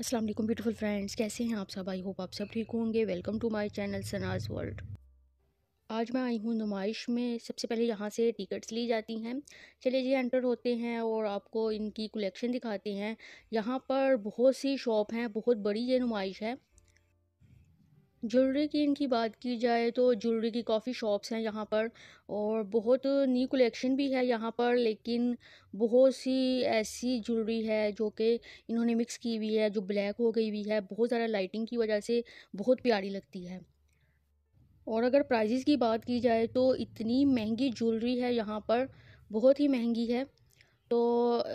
अस्सलाम वालेकुम beautiful friends कैसे हैं आप सब आई होप आप सब ठीक होंगे welcome to my channel Sanaz world आज मैं आई हूँ नुमाइश में सबसे पहले यहाँ से टिकट्स ली जाती हैं चलिए जी एंटर होते हैं और आपको इनकी कलेक्शन दिखाते हैं यहाँ पर बहुत सी शॉप हैं बहुत बड़ी ये नुमाइश है ज्वेलरी की इनकी बात की जाए तो ज्वेलरी की काफ़ी शॉप्स हैं यहाँ पर और बहुत न्यू कलेक्शन भी है यहाँ पर लेकिन बहुत सी ऐसी ज्वेलरी है जो कि इन्होंने मिक्स की हुई है जो ब्लैक हो गई हुई है बहुत ज़्यादा लाइटिंग की वजह से बहुत प्यारी लगती है और अगर प्राइजिज़ की बात की जाए तो इतनी महंगी ज्वेलरी है यहाँ पर बहुत ही महंगी है तो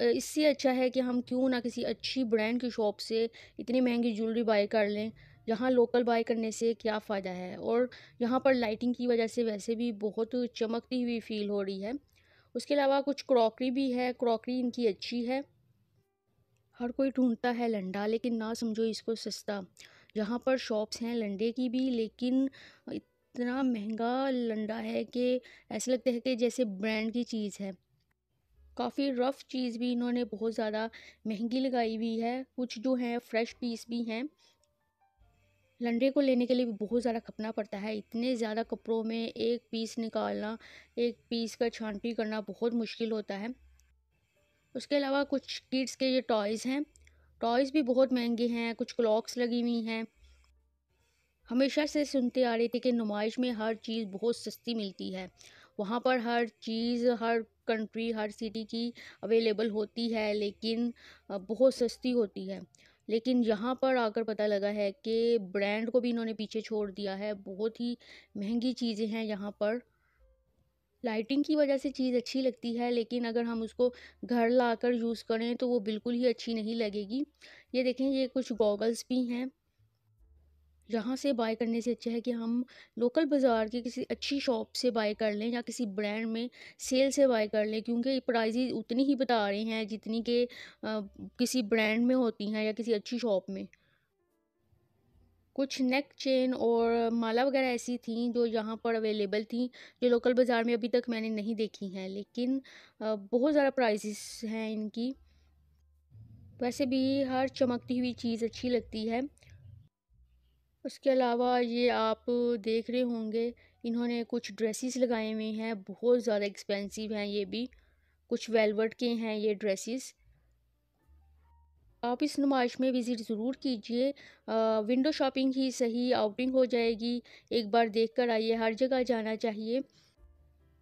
इससे अच्छा है कि हम क्यों ना किसी अच्छी ब्रांड की शॉप से इतनी महंगी ज्वेलरी बाई कर लें यहाँ लोकल बाय करने से क्या फ़ायदा है और यहाँ पर लाइटिंग की वजह से वैसे भी बहुत चमकती हुई फ़ील हो रही है उसके अलावा कुछ क्रॉकरी भी है क्रॉकरी इनकी अच्छी है हर कोई ढूंढता है लंडा लेकिन ना समझो इसको सस्ता यहाँ पर शॉप्स हैं लंडे की भी लेकिन इतना महंगा लंडा है कि ऐसा लगता है कि जैसे ब्रांड की चीज़ है काफ़ी रफ़ चीज़ भी इन्होंने बहुत ज़्यादा महंगी लगाई हुई है कुछ जो हैं फ्रेश पीस भी हैं लंडे को लेने के लिए भी बहुत ज़्यादा खपना पड़ता है इतने ज़्यादा कपड़ों में एक पीस निकालना एक पीस का छानपी करना बहुत मुश्किल होता है उसके अलावा कुछ किड्स के ये टॉयज़ हैं टॉयज़ भी बहुत महंगे हैं कुछ क्लॉक्स लगी हुई हैं हमेशा से सुनते आ रहे थे कि नुमाइश में हर चीज़ बहुत सस्ती मिलती है वहाँ पर हर चीज़ हर कंट्री हर सिटी की अवेलेबल होती है लेकिन बहुत सस्ती होती है लेकिन यहाँ पर आकर पता लगा है कि ब्रांड को भी इन्होंने पीछे छोड़ दिया है बहुत ही महंगी चीज़ें हैं यहाँ पर लाइटिंग की वजह से चीज़ अच्छी लगती है लेकिन अगर हम उसको घर ला कर यूज़ करें तो वो बिल्कुल ही अच्छी नहीं लगेगी ये देखें ये कुछ गॉगल्स भी हैं यहाँ से बाय करने से अच्छा है कि हम लोकल बाज़ार की किसी अच्छी शॉप से बाय कर लें या किसी ब्रांड में सेल से बाय कर लें क्योंकि प्राइज उतनी ही बता रहे हैं जितनी के किसी ब्रांड में होती हैं या किसी अच्छी शॉप में कुछ नेक चेन और माला वगैरह ऐसी थी जो यहाँ पर अवेलेबल थी जो लोकल बाज़ार में अभी तक मैंने नहीं देखी हैं लेकिन बहुत ज़्यादा प्राइजिस हैं इनकी वैसे भी हर चमकती हुई चीज़ अच्छी लगती है उसके अलावा ये आप देख रहे होंगे इन्होंने कुछ ड्रेसेस लगाए हुए हैं बहुत ज़्यादा एक्सपेंसिव हैं ये भी कुछ वेलवेट के हैं ये ड्रेसेस आप इस नुमाइश में विज़िट ज़रूर कीजिए विंडो शॉपिंग ही सही आउटिंग हो जाएगी एक बार देख कर आइए हर जगह जाना चाहिए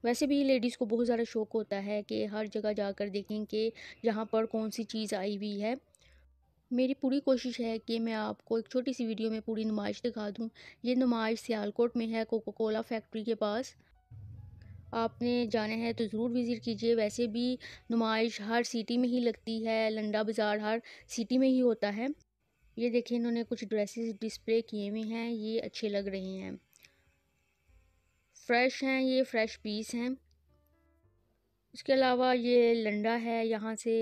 वैसे भी लेडीज़ को बहुत ज़्यादा शौक़ होता है कि हर जगह जाकर देखें कि यहाँ पर कौन सी चीज़ आई हुई है मेरी पूरी कोशिश है कि मैं आपको एक छोटी सी वीडियो में पूरी नुमाइश दिखा दूँ ये नुमाइश सियालकोट में है कोको कोला फैक्ट्री के पास आपने जाना है तो ज़रूर विज़िट कीजिए वैसे भी नुमाइश हर सिटी में ही लगती है लंडा बाज़ार हर सिटी में ही होता है ये देखिए इन्होंने कुछ ड्रेसेस डिस्प्ले किए हुए हैं ये अच्छे लग रहे हैं फ्रेश हैं ये फ्रेश पीस हैं इसके अलावा ये लंडा है यहाँ से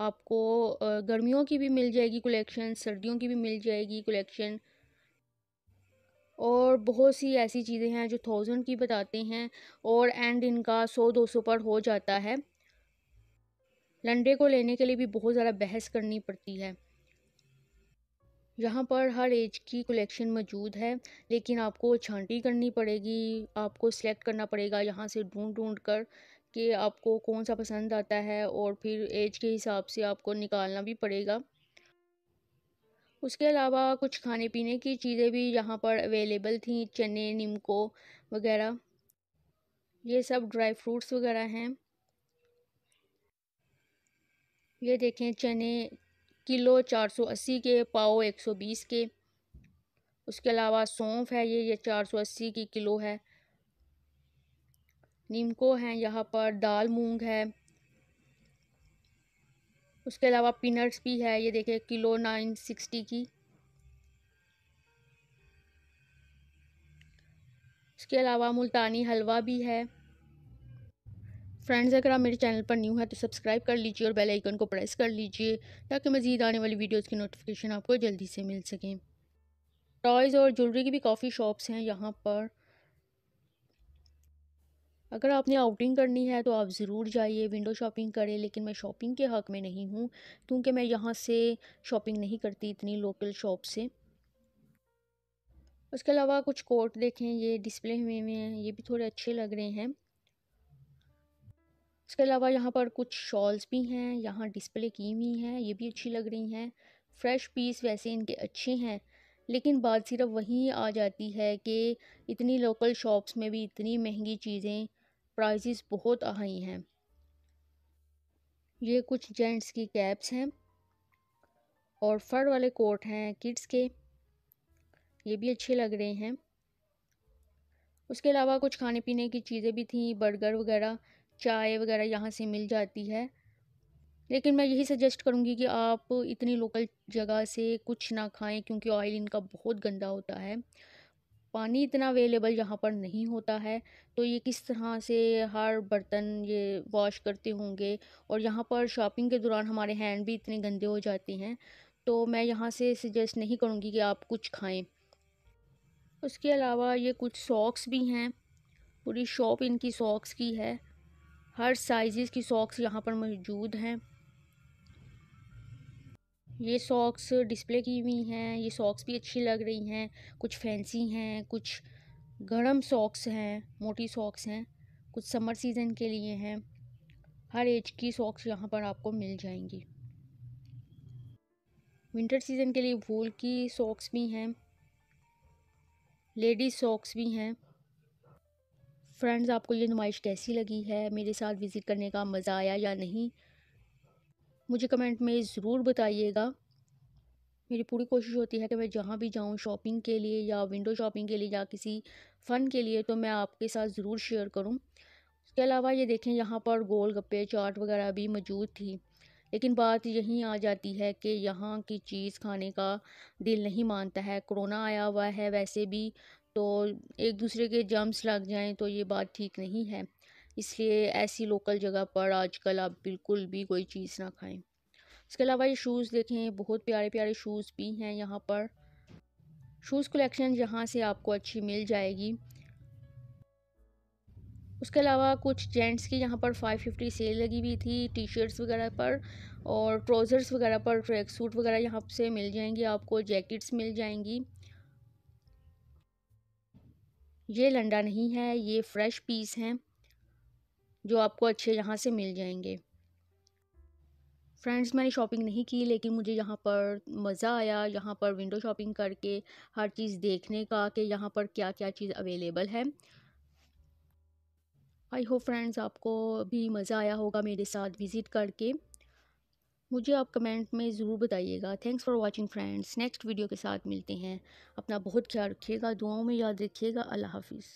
आपको गर्मियों की भी मिल जाएगी कलेक्शन सर्दियों की भी मिल जाएगी कलेक्शन और बहुत सी ऐसी चीज़ें हैं जो थाउजेंड की बताते हैं और एंड इनका सौ दो सौ पर हो जाता है लंडे को लेने के लिए भी बहुत ज़्यादा बहस करनी पड़ती है यहाँ पर हर एज की कलेक्शन मौजूद है लेकिन आपको छांटी करनी पड़ेगी आपको सिलेक्ट करना पड़ेगा यहाँ से ढूंढ ढूंढ कर कि आपको कौन सा पसंद आता है और फिर एज के हिसाब से आपको निकालना भी पड़ेगा उसके अलावा कुछ खाने पीने की चीज़ें भी यहाँ पर अवेलेबल थी चने नीमको वगैरह ये सब ड्राई फ्रूट्स वगैरह हैं ये देखें चने किलो 480 के सौ 120 के उसके अलावा सौंफ है ये ये 480 की किलो है नीमको हैं यहाँ पर दाल मूंग है उसके अलावा पीनट्स भी है ये देखिए किलो नाइन सिक्सटी की इसके अलावा मुल्तानी हलवा भी है फ्रेंड्स अगर आप मेरे चैनल पर न्यू है तो सब्सक्राइब कर लीजिए और बेल आइकन को प्रेस कर लीजिए ताकि मज़ीद आने वाली वीडियोस की नोटिफिकेशन आपको जल्दी से मिल सकें टॉयज़ और ज्वेलरी की भी काफ़ी शॉप्स हैं यहाँ पर अगर आपने आउटिंग करनी है तो आप ज़रूर जाइए विंडो शॉपिंग करें लेकिन मैं शॉपिंग के हक़ में नहीं हूँ क्योंकि मैं यहाँ से शॉपिंग नहीं करती इतनी लोकल शॉप से उसके अलावा कुछ कोट देखें ये डिस्प्ले हुए हुए हैं ये भी थोड़े अच्छे लग रहे हैं इसके अलावा यहाँ पर कुछ शॉल्स भी हैं यहाँ डिस्प्ले की हुई हैं ये भी अच्छी लग रही हैं फ्रेश पीस वैसे इनके अच्छे हैं लेकिन बात सिर्फ वहीं आ जाती है कि इतनी लोकल शॉप्स में भी इतनी महंगी चीज़ें प्राइजेस बहुत हाई हैं ये कुछ जेंट्स की कैप्स हैं और फर वाले कोट हैं किड्स के ये भी अच्छे लग रहे हैं उसके अलावा कुछ खाने पीने की चीज़ें भी थी बर्गर वगैरह चाय वगैरह यहाँ से मिल जाती है लेकिन मैं यही सजेस्ट करूँगी कि आप इतनी लोकल जगह से कुछ ना खाएं क्योंकि ऑयल इनका बहुत गंदा होता है पानी इतना अवेलेबल यहाँ पर नहीं होता है तो ये किस तरह से हर बर्तन ये वॉश करते होंगे और यहाँ पर शॉपिंग के दौरान हमारे हैंड भी इतने गंदे हो जाते हैं तो मैं यहाँ से सजेस्ट नहीं करूँगी कि आप कुछ खाएं उसके अलावा ये कुछ सॉक्स भी हैं पूरी शॉप इनकी सॉक्स की है हर साइज़ की सॉक्स यहाँ पर मौजूद हैं ये सॉक्स डिस्प्ले की हुई हैं ये सॉक्स भी अच्छी लग रही हैं कुछ फैंसी हैं कुछ गर्म सॉक्स हैं मोटी सॉक्स हैं कुछ समर सीज़न के लिए हैं हर एज की सॉक्स यहाँ पर आपको मिल जाएंगी विंटर सीज़न के लिए वूल की सॉक्स भी हैं लेडीज़ सॉक्स भी हैं फ्रेंड्स आपको ये नुमाइश कैसी लगी है मेरे साथ विज़िट करने का मज़ा आया या नहीं मुझे कमेंट में ज़रूर बताइएगा मेरी पूरी कोशिश होती है कि मैं जहाँ भी जाऊँ शॉपिंग के लिए या विंडो शॉपिंग के लिए या किसी फ़न के लिए तो मैं आपके साथ ज़रूर शेयर करूँ उसके अलावा ये देखें यहाँ पर गोल गप्पे चाट वगैरह भी मौजूद थी लेकिन बात यहीं आ जाती है कि यहाँ की चीज़ खाने का दिल नहीं मानता है कोरोना आया हुआ है वैसे भी तो एक दूसरे के जम्स लग जाएँ तो ये बात ठीक नहीं है इसलिए ऐसी लोकल जगह पर आजकल आप बिल्कुल भी कोई चीज़ ना खाएं इसके अलावा ये शूज़ देखें बहुत प्यारे प्यारे शूज़ भी हैं यहाँ पर शूज़ कलेक्शन यहाँ से आपको अच्छी मिल जाएगी उसके अलावा कुछ जेंट्स की यहाँ पर 550 सेल लगी हुई थी टी शर्ट्स वगैरह पर और ट्राउज़र्स वगैरह पर ट्रैक सूट वगैरह यहाँ से मिल जाएंगी आपको जैकेट्स मिल जाएंगी ये लंडा नहीं है ये फ्रेश पीस हैं जो आपको अच्छे यहाँ से मिल जाएंगे फ्रेंड्स मैंने शॉपिंग नहीं की लेकिन मुझे यहाँ पर मज़ा आया यहाँ पर विंडो शॉपिंग करके हर चीज़ देखने का कि यहाँ पर क्या क्या चीज़ अवेलेबल है आई होप फ्रेंड्स आपको भी मज़ा आया होगा मेरे साथ विज़िट करके मुझे आप कमेंट में ज़रूर बताइएगा thanks for watching friends next video के साथ मिलते हैं अपना बहुत ख्याल रखिएगा दुआओं में याद रखिएगा अल्लाह हाफिज़